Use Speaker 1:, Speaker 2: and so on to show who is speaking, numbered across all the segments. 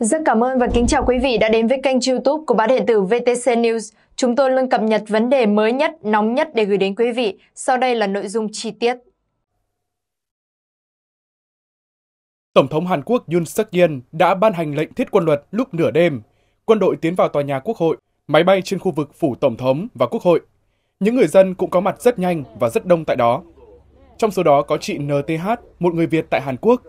Speaker 1: Rất cảm ơn và kính chào quý vị đã đến với kênh youtube của báo điện tử VTC News. Chúng tôi luôn cập nhật vấn đề mới nhất, nóng nhất để gửi đến quý vị. Sau đây là nội dung chi tiết. Tổng thống Hàn Quốc Yoon suk yeol đã ban hành lệnh thiết quân luật lúc nửa đêm. Quân đội tiến vào tòa nhà quốc hội, máy bay trên khu vực phủ tổng thống và quốc hội. Những người dân cũng có mặt rất nhanh và rất đông tại đó. Trong số đó có chị NTH, một người Việt tại Hàn Quốc.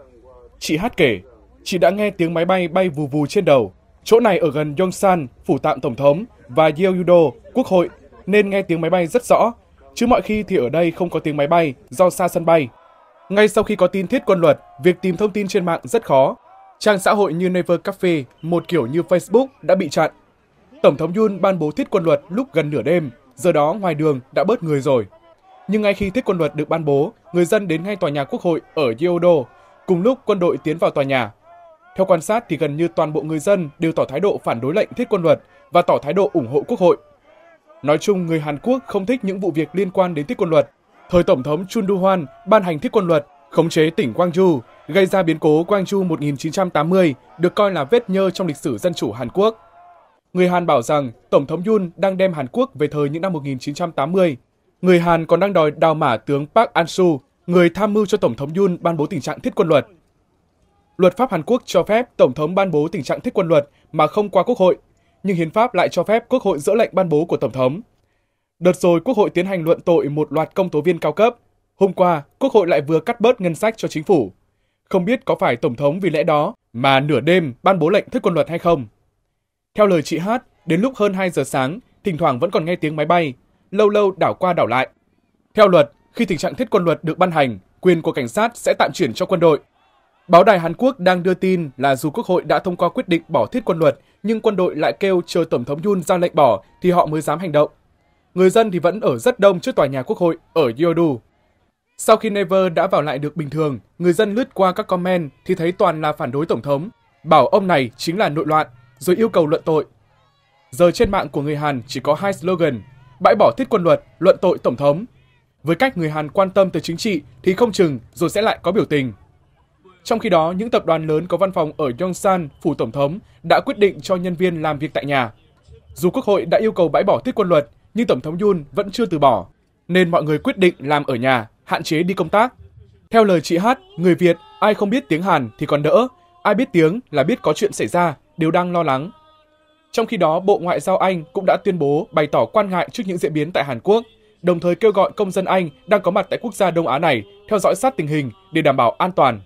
Speaker 1: Chị Hát kể, chị đã nghe tiếng máy bay bay vù vù trên đầu. Chỗ này ở gần Yongsan, phủ tạm tổng thống và Yeouido, quốc hội, nên nghe tiếng máy bay rất rõ. Chứ mọi khi thì ở đây không có tiếng máy bay do xa sân bay. Ngay sau khi có tin thiết quân luật, việc tìm thông tin trên mạng rất khó. Trang xã hội như Never Cafe, một kiểu như Facebook đã bị chặn. Tổng thống Yun ban bố thiết quân luật lúc gần nửa đêm, giờ đó ngoài đường đã bớt người rồi. Nhưng ngay khi thiết quân luật được ban bố, người dân đến ngay tòa nhà quốc hội ở Yeouido, cùng lúc quân đội tiến vào tòa nhà theo quan sát thì gần như toàn bộ người dân đều tỏ thái độ phản đối lệnh thiết quân luật và tỏ thái độ ủng hộ quốc hội. Nói chung, người Hàn Quốc không thích những vụ việc liên quan đến thiết quân luật. Thời Tổng thống Chun Doo-hwan ban hành thiết quân luật khống chế tỉnh Gwangju, gây ra biến cố Gwangju 1980 được coi là vết nhơ trong lịch sử dân chủ Hàn Quốc. Người Hàn bảo rằng Tổng thống Yun đang đem Hàn Quốc về thời những năm 1980. Người Hàn còn đang đòi đào mả tướng Park An-su, người tham mưu cho Tổng thống Yun ban bố tình trạng thiết quân luật. Luật pháp Hàn Quốc cho phép Tổng thống ban bố tình trạng thích quân luật mà không qua Quốc hội, nhưng Hiến pháp lại cho phép Quốc hội dỡ lệnh ban bố của Tổng thống. Đợt rồi Quốc hội tiến hành luận tội một loạt công tố viên cao cấp. Hôm qua, Quốc hội lại vừa cắt bớt ngân sách cho chính phủ. Không biết có phải Tổng thống vì lẽ đó mà nửa đêm ban bố lệnh thức quân luật hay không? Theo lời chị Hát, đến lúc hơn 2 giờ sáng, thỉnh thoảng vẫn còn nghe tiếng máy bay, lâu lâu đảo qua đảo lại. Theo luật, khi tình trạng thiết quân luật được ban hành, quyền của cảnh sát sẽ tạm chuyển cho quân đội, Báo đài Hàn Quốc đang đưa tin là dù Quốc hội đã thông qua quyết định bỏ thiết quân luật, nhưng quân đội lại kêu chờ Tổng thống Yoon ra lệnh bỏ thì họ mới dám hành động. Người dân thì vẫn ở rất đông trước tòa nhà Quốc hội ở Yeoudu. Sau khi Never đã vào lại được bình thường, người dân lướt qua các comment thì thấy toàn là phản đối Tổng thống, bảo ông này chính là nội loạn, rồi yêu cầu luận tội. Giờ trên mạng của người Hàn chỉ có hai slogan, bãi bỏ thiết quân luật, luận tội Tổng thống. Với cách người Hàn quan tâm tới chính trị thì không chừng rồi sẽ lại có biểu tình. Trong khi đó, những tập đoàn lớn có văn phòng ở Yongsan, phủ tổng thống, đã quyết định cho nhân viên làm việc tại nhà. Dù Quốc hội đã yêu cầu bãi bỏ thiết quân luật, nhưng Tổng thống Yun vẫn chưa từ bỏ, nên mọi người quyết định làm ở nhà, hạn chế đi công tác. Theo lời chị Hát, người Việt, ai không biết tiếng Hàn thì còn đỡ, ai biết tiếng là biết có chuyện xảy ra, đều đang lo lắng. Trong khi đó, Bộ Ngoại giao Anh cũng đã tuyên bố bày tỏ quan ngại trước những diễn biến tại Hàn Quốc, đồng thời kêu gọi công dân Anh đang có mặt tại quốc gia Đông Á này theo dõi sát tình hình để đảm bảo an toàn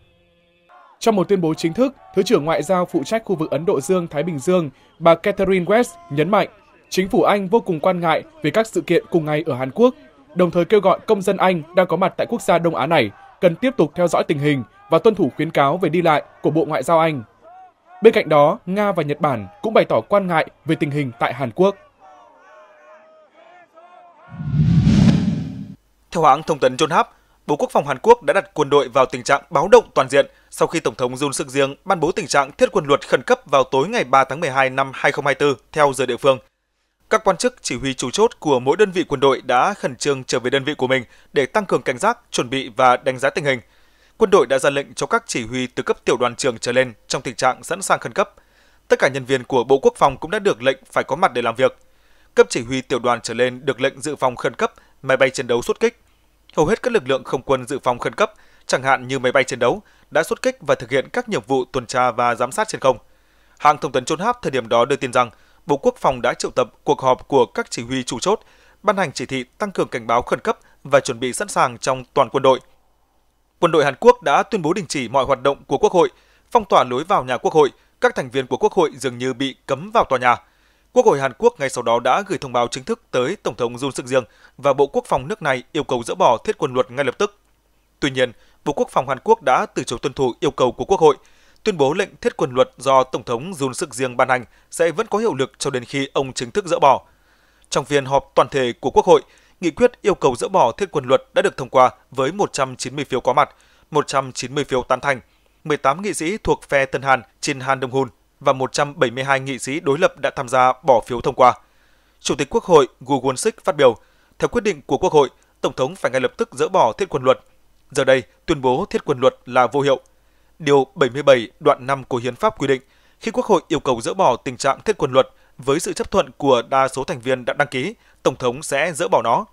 Speaker 1: trong một tuyên bố chính thức, Thứ trưởng Ngoại giao phụ trách khu vực Ấn Độ Dương-Thái Bình Dương, bà Catherine West nhấn mạnh, chính phủ Anh vô cùng quan ngại về các sự kiện cùng ngày ở Hàn Quốc, đồng thời kêu gọi công dân Anh đang có mặt tại quốc gia Đông Á này cần tiếp tục theo dõi tình hình và tuân thủ khuyến cáo về đi lại của Bộ Ngoại giao Anh. Bên cạnh đó, Nga và Nhật Bản cũng bày tỏ quan ngại về tình hình tại Hàn Quốc.
Speaker 2: Theo hãng thông tấn John Hap, Bộ Quốc phòng Hàn Quốc đã đặt quân đội vào tình trạng báo động toàn diện sau khi Tổng thống Jun Suk Riêng ban bố tình trạng thiết quân luật khẩn cấp vào tối ngày 3 tháng 12 năm 2024 theo giờ địa phương. Các quan chức chỉ huy chủ chốt của mỗi đơn vị quân đội đã khẩn trương trở về đơn vị của mình để tăng cường cảnh giác, chuẩn bị và đánh giá tình hình. Quân đội đã ra lệnh cho các chỉ huy từ cấp tiểu đoàn trưởng trở lên trong tình trạng sẵn sàng khẩn cấp. Tất cả nhân viên của Bộ Quốc phòng cũng đã được lệnh phải có mặt để làm việc. Cấp chỉ huy tiểu đoàn trở lên được lệnh dự phòng khẩn cấp, máy bay chiến đấu xuất kích, Hầu hết các lực lượng không quân dự phòng khẩn cấp, chẳng hạn như máy bay chiến đấu, đã xuất kích và thực hiện các nhiệm vụ tuần tra và giám sát trên không. Hãng thông tấn Chôn Háp thời điểm đó đưa tin rằng Bộ Quốc phòng đã triệu tập cuộc họp của các chỉ huy chủ chốt, ban hành chỉ thị tăng cường cảnh báo khẩn cấp và chuẩn bị sẵn sàng trong toàn quân đội. Quân đội Hàn Quốc đã tuyên bố đình chỉ mọi hoạt động của Quốc hội, phong tỏa lối vào nhà Quốc hội, các thành viên của Quốc hội dường như bị cấm vào tòa nhà – Quốc hội Hàn Quốc ngay sau đó đã gửi thông báo chính thức tới Tổng thống Jun Suk Yeol và Bộ Quốc phòng nước này yêu cầu dỡ bỏ thiết quân luật ngay lập tức. Tuy nhiên, Bộ Quốc phòng Hàn Quốc đã từ chối tuân thủ yêu cầu của Quốc hội, tuyên bố lệnh thiết quân luật do Tổng thống Jun Suk Yeol ban hành sẽ vẫn có hiệu lực cho đến khi ông chính thức dỡ bỏ. Trong phiên họp toàn thể của Quốc hội, nghị quyết yêu cầu dỡ bỏ thiết quân luật đã được thông qua với 190 phiếu có mặt, 190 phiếu tán thành, 18 nghị sĩ thuộc phe Tân Hàn Chin Han Dong-hun và 172 nghị sĩ đối lập đã tham gia bỏ phiếu thông qua. Chủ tịch Quốc hội Gu Won-sik phát biểu, theo quyết định của Quốc hội, Tổng thống phải ngay lập tức dỡ bỏ thiết quân luật. Giờ đây, tuyên bố thiết quân luật là vô hiệu. Điều 77 đoạn 5 của Hiến pháp quy định, khi Quốc hội yêu cầu dỡ bỏ tình trạng thiết quân luật với sự chấp thuận của đa số thành viên đã đăng ký, Tổng thống sẽ dỡ bỏ nó.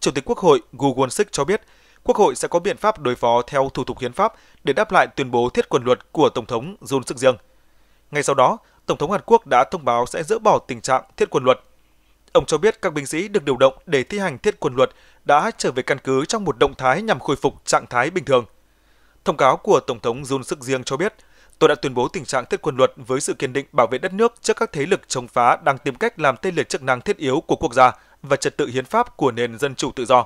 Speaker 2: Chủ tịch Quốc hội Gu Won-sik cho biết, Quốc hội sẽ có biện pháp đối phó theo thủ tục hiến pháp để đáp lại tuyên bố thiết quân luật của Tổng thống Jun Sức Riêng. Ngay sau đó, Tổng thống Hàn Quốc đã thông báo sẽ dỡ bỏ tình trạng thiết quân luật. Ông cho biết các binh sĩ được điều động để thi hành thiết quân luật đã trở về căn cứ trong một động thái nhằm khôi phục trạng thái bình thường. Thông cáo của Tổng thống Jun sức Riêng cho biết, tôi đã tuyên bố tình trạng thiết quân luật với sự kiên định bảo vệ đất nước trước các thế lực chống phá đang tìm cách làm tê liệt chức năng thiết yếu của quốc gia và trật tự hiến pháp của nền dân chủ tự do.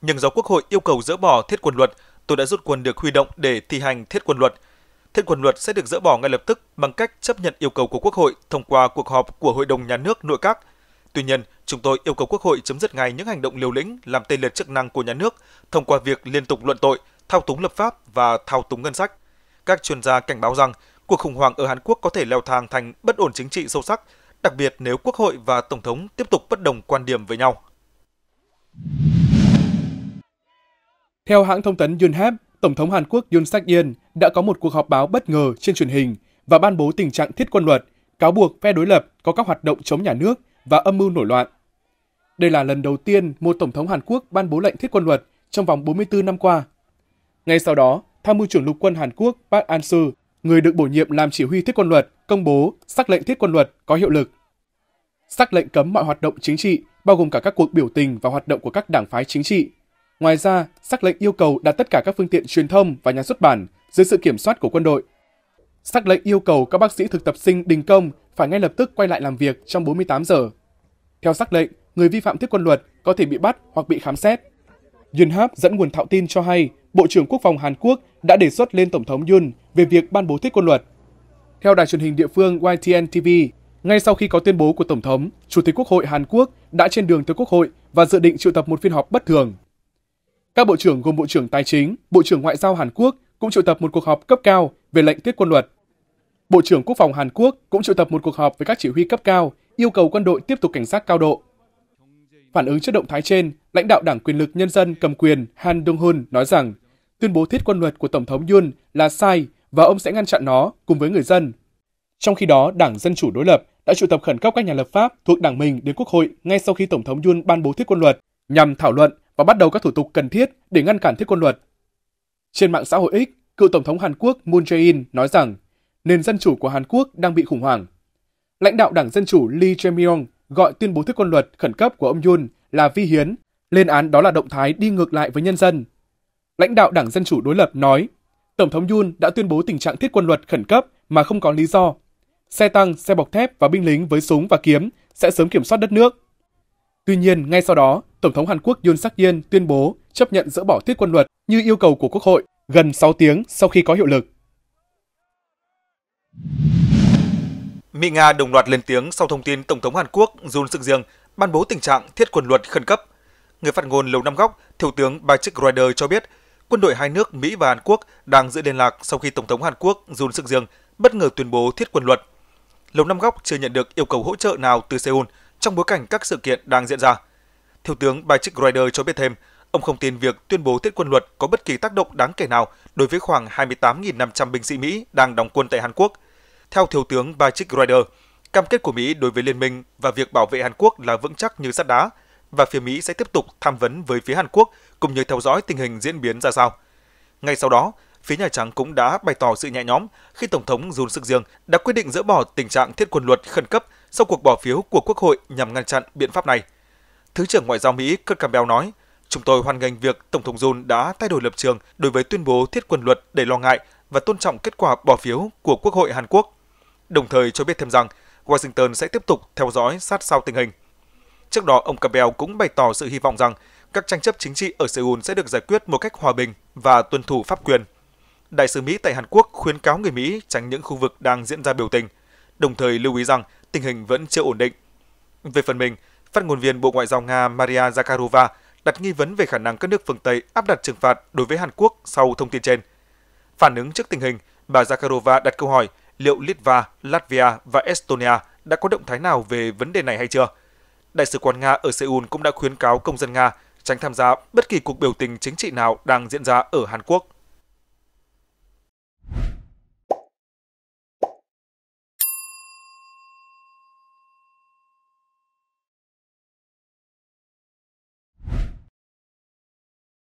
Speaker 2: Nhưng do Quốc hội yêu cầu dỡ bỏ thiết quân luật, tôi đã rút quân được huy động để thi hành thiết quân luật – Thanh quần luật sẽ được dỡ bỏ ngay lập tức bằng cách chấp nhận yêu cầu của Quốc hội thông qua cuộc họp của Hội đồng Nhà nước Nội các. Tuy nhiên, chúng tôi yêu cầu Quốc hội chấm dứt ngay những hành động liều lĩnh làm tê liệt chức năng của nhà nước thông qua việc liên tục luận tội, thao túng lập pháp và thao túng ngân sách. Các chuyên gia cảnh báo rằng cuộc khủng hoảng ở Hàn Quốc có thể leo thang thành bất ổn chính trị sâu sắc, đặc biệt nếu Quốc hội và Tổng thống tiếp tục bất đồng quan điểm với nhau.
Speaker 1: Theo hãng thông tấn Yonhap, Tổng thống Hàn Quốc Yoon Suk Yeol đã có một cuộc họp báo bất ngờ trên truyền hình và ban bố tình trạng thiết quân luật, cáo buộc phe đối lập có các hoạt động chống nhà nước và âm mưu nổi loạn. Đây là lần đầu tiên một tổng thống Hàn Quốc ban bố lệnh thiết quân luật trong vòng 44 năm qua. Ngay sau đó, tham mưu trưởng lục quân Hàn Quốc Park An-soo, người được bổ nhiệm làm chỉ huy thiết quân luật, công bố sắc lệnh thiết quân luật có hiệu lực. Sắc lệnh cấm mọi hoạt động chính trị, bao gồm cả các cuộc biểu tình và hoạt động của các đảng phái chính trị, Ngoài ra, sắc lệnh yêu cầu đặt tất cả các phương tiện truyền thông và nhà xuất bản dưới sự kiểm soát của quân đội. Sắc lệnh yêu cầu các bác sĩ thực tập sinh đình công phải ngay lập tức quay lại làm việc trong 48 giờ. Theo sắc lệnh, người vi phạm thiết quân luật có thể bị bắt hoặc bị khám xét. Yun Hap dẫn nguồn thạo tin cho hay Bộ trưởng Quốc phòng Hàn Quốc đã đề xuất lên Tổng thống Yun về việc ban bố thiết quân luật. Theo đài truyền hình địa phương YTN TV, ngay sau khi có tuyên bố của Tổng thống, Chủ tịch Quốc hội Hàn Quốc đã trên đường tới Quốc hội và dự định triệu tập một phiên họp bất thường. Các bộ trưởng gồm Bộ trưởng Tài chính, Bộ trưởng Ngoại giao Hàn Quốc cũng triệu tập một cuộc họp cấp cao về lệnh tiết quân luật. Bộ trưởng Quốc phòng Hàn Quốc cũng triệu tập một cuộc họp với các chỉ huy cấp cao yêu cầu quân đội tiếp tục cảnh sát cao độ. Phản ứng trước động thái trên, lãnh đạo Đảng quyền lực nhân dân cầm quyền Han Dong-hun nói rằng tuyên bố thiết quân luật của Tổng thống Yoon là sai và ông sẽ ngăn chặn nó cùng với người dân. Trong khi đó, Đảng Dân Chủ đối lập đã triệu tập khẩn cấp các nhà lập pháp thuộc đảng mình đến Quốc hội ngay sau khi Tổng thống Yoon ban bố thiết quân luật nhằm thảo luận và bắt đầu các thủ tục cần thiết để ngăn cản thiết quân luật. Trên mạng xã hội X, cựu Tổng thống Hàn Quốc Moon Jae-in nói rằng nền dân chủ của Hàn Quốc đang bị khủng hoảng. Lãnh đạo Đảng Dân Chủ Lee Jae-myung gọi tuyên bố thiết quân luật khẩn cấp của ông Yun là vi hiến, lên án đó là động thái đi ngược lại với nhân dân. Lãnh đạo Đảng Dân Chủ đối lập nói, Tổng thống Yun đã tuyên bố tình trạng thiết quân luật khẩn cấp mà không có lý do. Xe tăng, xe bọc thép và binh lính với súng và kiếm sẽ sớm kiểm soát đất nước. Tuy nhiên, ngay sau đó, Tổng thống Hàn Quốc Yoon suk yeol tuyên bố chấp nhận dỡ bỏ thiết quân luật như yêu cầu của Quốc hội gần 6 tiếng sau khi có hiệu lực.
Speaker 2: Mỹ Nga đồng loạt lên tiếng sau thông tin Tổng thống Hàn Quốc Yoon suk yeol ban bố tình trạng thiết quân luật khẩn cấp. Người phát ngôn Lầu Năm Góc, Thiếu tướng Patrick Ryder cho biết, quân đội hai nước Mỹ và Hàn Quốc đang giữ liên lạc sau khi Tổng thống Hàn Quốc Yoon suk yeol bất ngờ tuyên bố thiết quân luật. Lầu Năm Góc chưa nhận được yêu cầu hỗ trợ nào từ Seoul – trong bối cảnh các sự kiện đang diễn ra. Thiếu tướng Bài Trích Rider cho biết thêm, ông không tin việc tuyên bố thiết quân luật có bất kỳ tác động đáng kể nào đối với khoảng 28.500 binh sĩ Mỹ đang đóng quân tại Hàn Quốc. Theo Thiếu tướng Bài Trích Rider, cam kết của Mỹ đối với liên minh và việc bảo vệ Hàn Quốc là vững chắc như sắt đá và phía Mỹ sẽ tiếp tục tham vấn với phía Hàn Quốc cũng như theo dõi tình hình diễn biến ra sao. Ngay sau đó, phía Nhà Trắng cũng đã bày tỏ sự nhẹ nhõm khi Tổng thống Jun Suk Riêng đã quyết định dỡ bỏ tình trạng thiết quân luật khẩn cấp sau cuộc bỏ phiếu của Quốc hội nhằm ngăn chặn biện pháp này. Thứ trưởng Ngoại giao Mỹ Kurt Campbell nói, Chúng tôi hoan nghênh việc Tổng thống Jun đã thay đổi lập trường đối với tuyên bố thiết quân luật để lo ngại và tôn trọng kết quả bỏ phiếu của Quốc hội Hàn Quốc, đồng thời cho biết thêm rằng Washington sẽ tiếp tục theo dõi sát sao tình hình. Trước đó, ông Campbell cũng bày tỏ sự hy vọng rằng các tranh chấp chính trị ở Seoul sẽ được giải quyết một cách hòa bình và tuân thủ pháp quyền. Đại sứ Mỹ tại Hàn Quốc khuyến cáo người Mỹ tránh những khu vực đang diễn ra biểu tình, đồng thời lưu ý rằng tình hình vẫn chưa ổn định. Về phần mình, phát ngôn viên Bộ Ngoại giao Nga Maria Zakharova đặt nghi vấn về khả năng các nước phương Tây áp đặt trừng phạt đối với Hàn Quốc sau thông tin trên. Phản ứng trước tình hình, bà Zakharova đặt câu hỏi liệu Litva, Latvia và Estonia đã có động thái nào về vấn đề này hay chưa. Đại sứ quán Nga ở Seoul cũng đã khuyến cáo công dân Nga tránh tham gia bất kỳ cuộc biểu tình chính trị nào đang diễn ra ở Hàn Quốc.